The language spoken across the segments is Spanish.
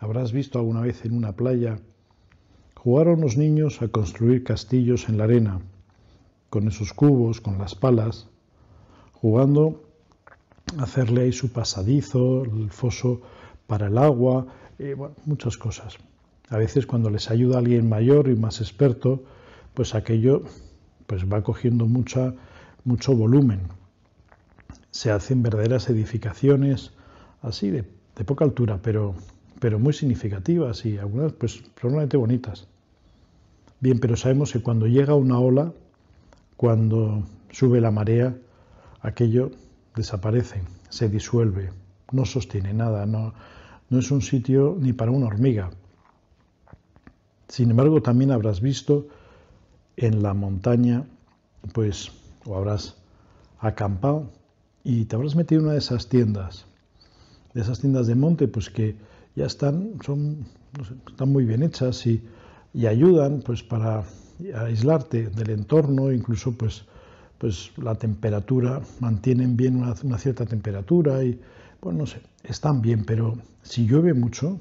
Habrás visto alguna vez en una playa jugaron los niños a construir castillos en la arena, con esos cubos, con las palas, jugando a hacerle ahí su pasadizo, el foso para el agua, muchas cosas. A veces cuando les ayuda alguien mayor y más experto, pues aquello pues va cogiendo mucha, mucho volumen. Se hacen verdaderas edificaciones así de, de poca altura, pero pero muy significativas y algunas pues probablemente bonitas. Bien, pero sabemos que cuando llega una ola, cuando sube la marea, aquello desaparece, se disuelve, no sostiene nada, no, es un sitio ni para una hormiga. Sin embargo, también habrás visto en la montaña, pues, o habrás acampado y te habrás metido en una de esas tiendas, de esas tiendas de monte, pues que ya están, son, están muy bien hechas y, ayudan pues, para aislarte del entorno, incluso pues, pues la temperatura, mantienen bien una, cierta temperatura y, no están bien, pero si llueve mucho,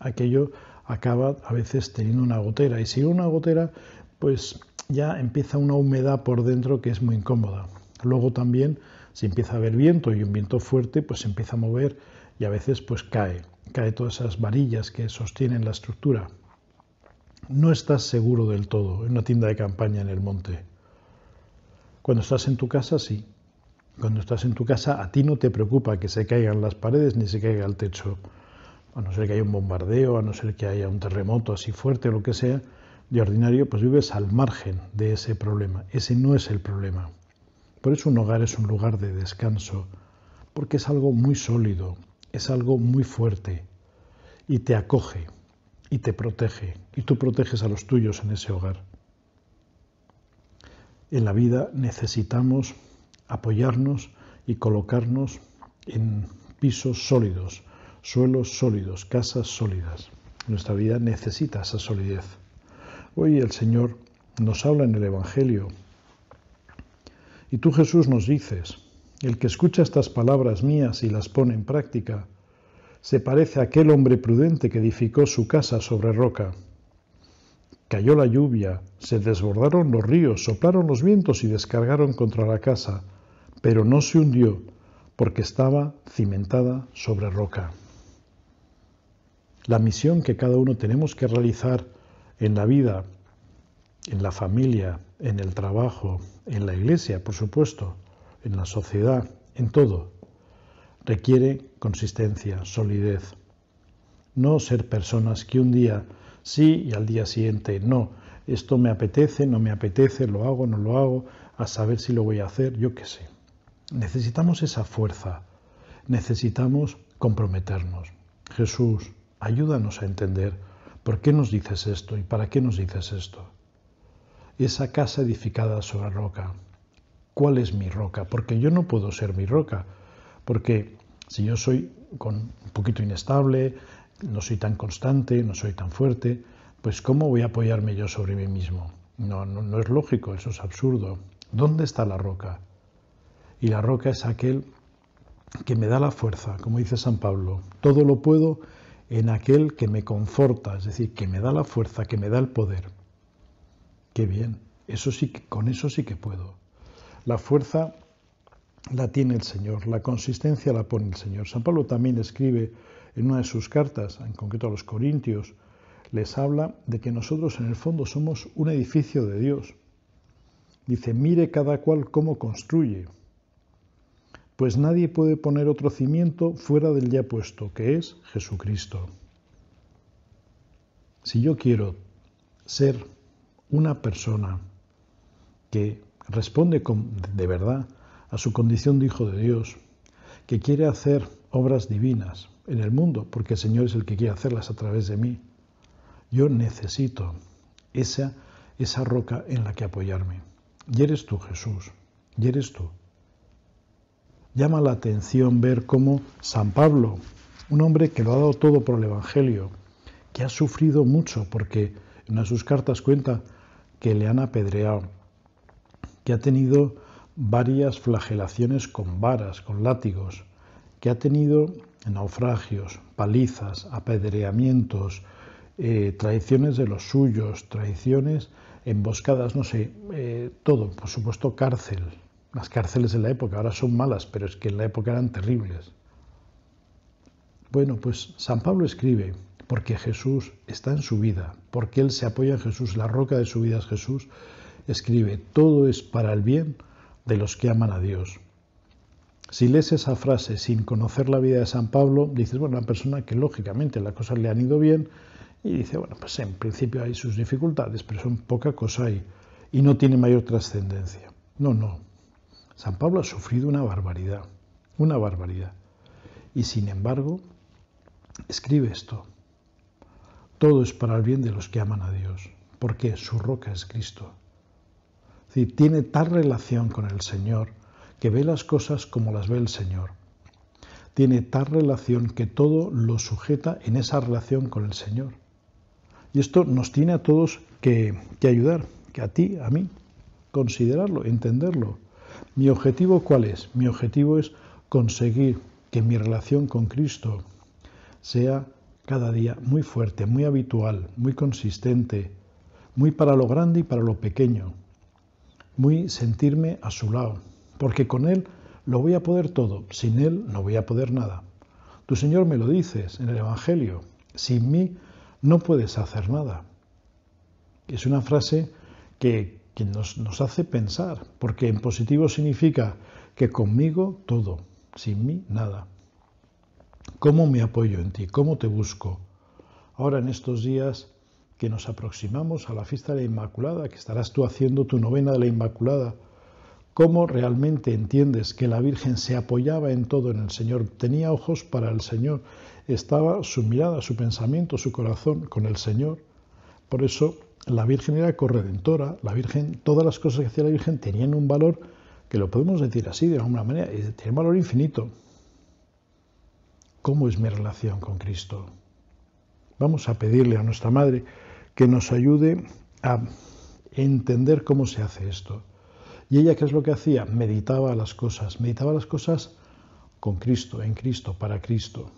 aquello acaba a veces teniendo una gotera y si una gotera, pues ya empieza una humedad por dentro que es muy incómoda. Luego también si empieza a haber viento y un viento fuerte, pues se empieza a mover y a veces pues cae, cae todas esas varillas que sostienen la estructura. No estás seguro del todo en una tienda de campaña en el monte. Cuando estás en tu casa, sí. Cuando estás en tu casa, a ti no te preocupa que se caigan las paredes ni se caiga el techo. A no ser que haya un bombardeo, a no ser que haya un terremoto así fuerte o lo que sea, de ordinario, pues vives al margen de ese problema. Ese no es el problema. Por eso un hogar es un lugar de descanso, porque es algo muy sólido, es algo muy fuerte y te acoge y te protege y tú proteges a los tuyos en ese hogar. En la vida necesitamos apoyarnos y colocarnos en pisos sólidos, suelos sólidos, casas sólidas. Nuestra vida necesita esa solidez. Hoy el Señor nos habla en el Evangelio y tú Jesús nos dices, el que escucha estas palabras mías y las pone en práctica, se parece a aquel hombre prudente que edificó su casa sobre roca. Cayó la lluvia, se desbordaron los ríos, soplaron los vientos y descargaron contra la casa, pero no se hundió porque estaba cimentada sobre roca. La misión que cada uno tenemos que realizar en la vida, en la familia, en el trabajo, en la iglesia, por supuesto, en la sociedad, en todo. Requiere consistencia, solidez. No ser personas que un día sí y al día siguiente no. Esto me apetece, no me apetece, lo hago, no lo hago, a saber si lo voy a hacer, yo qué sé. Necesitamos esa fuerza, necesitamos comprometernos. Jesús, ayúdanos a entender por qué nos dices esto y para qué nos dices esto esa casa edificada sobre roca. ¿Cuál es mi roca? Porque yo no puedo ser mi roca, porque si yo soy con un poquito inestable, no soy tan constante, no soy tan fuerte, pues ¿cómo voy a apoyarme yo sobre mí mismo? No, no, no es lógico, eso es absurdo. ¿Dónde está la roca? Y la roca es aquel que me da la fuerza, como dice San Pablo, todo lo puedo en aquel que me conforta, es decir, que me da la fuerza, que me da el poder. Qué bien, eso sí, con eso sí que puedo. La fuerza la tiene el Señor, la consistencia la pone el Señor. San Pablo también escribe en una de sus cartas, en concreto a los Corintios, les habla de que nosotros en el fondo somos un edificio de Dios. Dice, mire cada cual cómo construye, pues nadie puede poner otro cimiento fuera del ya puesto, que es Jesucristo. Si yo quiero ser una persona que responde con, de verdad a su condición de hijo de Dios, que quiere hacer obras divinas en el mundo, porque el Señor es el que quiere hacerlas a través de mí, yo necesito esa, esa roca en la que apoyarme. Y eres tú, Jesús, y eres tú. Llama la atención ver cómo San Pablo, un hombre que lo ha dado todo por el Evangelio, que ha sufrido mucho, porque en una de sus cartas cuenta que le han apedreado, que ha tenido varias flagelaciones con varas, con látigos, que ha tenido naufragios, palizas, apedreamientos, eh, traiciones de los suyos, traiciones, emboscadas, no sé, eh, todo, por supuesto cárcel. Las cárceles de la época ahora son malas, pero es que en la época eran terribles. Bueno, pues San Pablo escribe, porque Jesús está en su vida, porque Él se apoya en Jesús, la roca de su vida es Jesús, escribe, todo es para el bien de los que aman a Dios. Si lees esa frase sin conocer la vida de San Pablo, dices, bueno, una persona que lógicamente las cosas le han ido bien y dice, bueno, pues en principio hay sus dificultades, pero son poca cosa y no tiene mayor trascendencia. No, no. San Pablo ha sufrido una barbaridad, una barbaridad. Y sin embargo, escribe esto, todo es para el bien de los que aman a Dios, porque su roca es Cristo. tiene tal relación con el Señor que ve las cosas como las ve el Señor. Tiene tal relación que todo lo sujeta en esa relación con el Señor. Y esto nos tiene a todos que, que ayudar, que a ti, a mí, considerarlo, entenderlo. ¿Mi objetivo cuál es? Mi objetivo es conseguir que mi relación con Cristo sea cada día muy fuerte, muy habitual, muy consistente, muy para lo grande y para lo pequeño, muy sentirme a su lado, porque con Él lo voy a poder todo, sin Él no voy a poder nada. Tu Señor me lo dices en el Evangelio, sin mí no puedes hacer nada. Es una frase que, nos hace pensar, porque en positivo significa que conmigo todo, sin mí nada. ¿Cómo me apoyo en ti? ¿Cómo te busco? Ahora en estos días que nos aproximamos a la fiesta de la Inmaculada, que estarás tú haciendo tu novena de la Inmaculada, ¿cómo realmente entiendes que la Virgen se apoyaba en todo en el Señor? Tenía ojos para el Señor, estaba su mirada, su pensamiento, su corazón con el Señor. Por eso la Virgen era corredentora, la Virgen, todas las cosas que hacía la Virgen tenían un valor que lo podemos decir así de alguna manera, tiene un valor infinito, ¿Cómo es mi relación con Cristo? Vamos a pedirle a nuestra Madre que nos ayude a entender cómo se hace esto. Y ella, ¿qué es lo que hacía? Meditaba las cosas, meditaba las cosas con Cristo, en Cristo, para Cristo.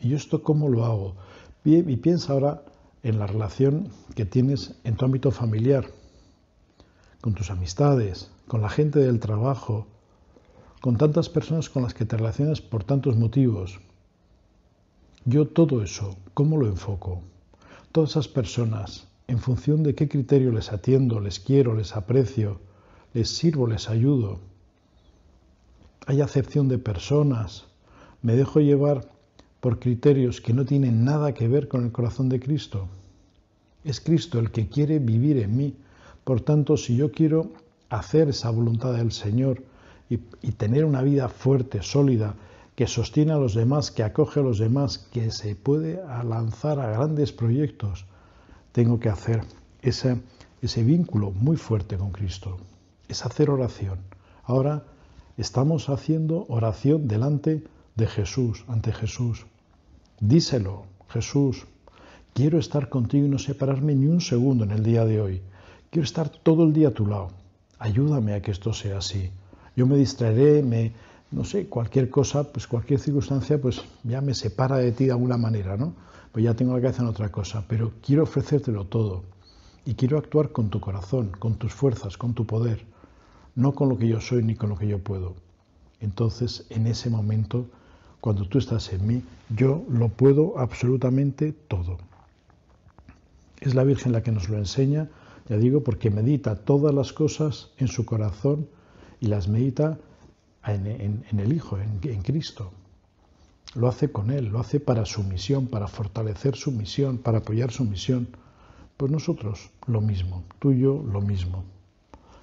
¿Y yo esto cómo lo hago? Y piensa ahora en la relación que tienes en tu ámbito familiar, con tus amistades, con la gente del trabajo, con tantas personas con las que te relacionas por tantos motivos. Yo todo eso, ¿cómo lo enfoco? Todas esas personas, en función de qué criterio les atiendo, les quiero, les aprecio, les sirvo, les ayudo. Hay acepción de personas. Me dejo llevar por criterios que no tienen nada que ver con el corazón de Cristo. Es Cristo el que quiere vivir en mí. Por tanto, si yo quiero hacer esa voluntad del Señor, y, tener una vida fuerte, sólida, que sostiene a los demás, que acoge a los demás, que se puede lanzar a grandes proyectos, tengo que hacer ese, ese vínculo muy fuerte con Cristo. Es hacer oración. Ahora estamos haciendo oración delante de Jesús, ante Jesús. Díselo, Jesús, quiero estar contigo y no separarme ni un segundo en el día de hoy. Quiero estar todo el día a tu lado. Ayúdame a que esto sea así yo me distraeré, me, no sé, cualquier cosa, pues cualquier circunstancia, pues ya me separa de ti de alguna manera, ¿no? Pues ya tengo la cabeza en otra cosa, pero quiero ofrecértelo todo y quiero actuar con tu corazón, con tus fuerzas, con tu poder, no con lo que yo soy ni con lo que yo puedo. Entonces, en ese momento, cuando tú estás en mí, yo lo puedo absolutamente todo. Es la Virgen la que nos lo enseña, ya digo, porque medita todas las cosas en su corazón y las medita en, el Hijo, en, Cristo. Lo hace con Él, lo hace para su misión, para fortalecer su misión, para apoyar su misión. Pues nosotros lo mismo, Tuyo, lo mismo.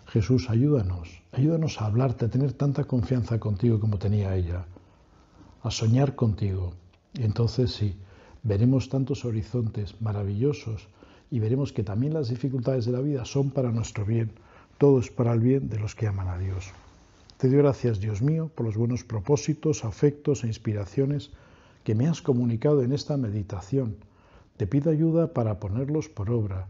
Jesús, ayúdanos, ayúdanos a hablarte, a tener tanta confianza contigo como tenía ella, a soñar contigo. Y entonces sí, veremos tantos horizontes maravillosos y veremos que también las dificultades de la vida son para nuestro bien todo es para el bien de los que aman a Dios. Te doy gracias, Dios mío, por los buenos propósitos, afectos e inspiraciones que me has comunicado en esta meditación. Te pido ayuda para ponerlos por obra.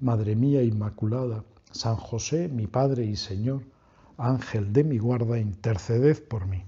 Madre mía Inmaculada, San José, mi Padre y Señor, Ángel de mi guarda, interceded por mí.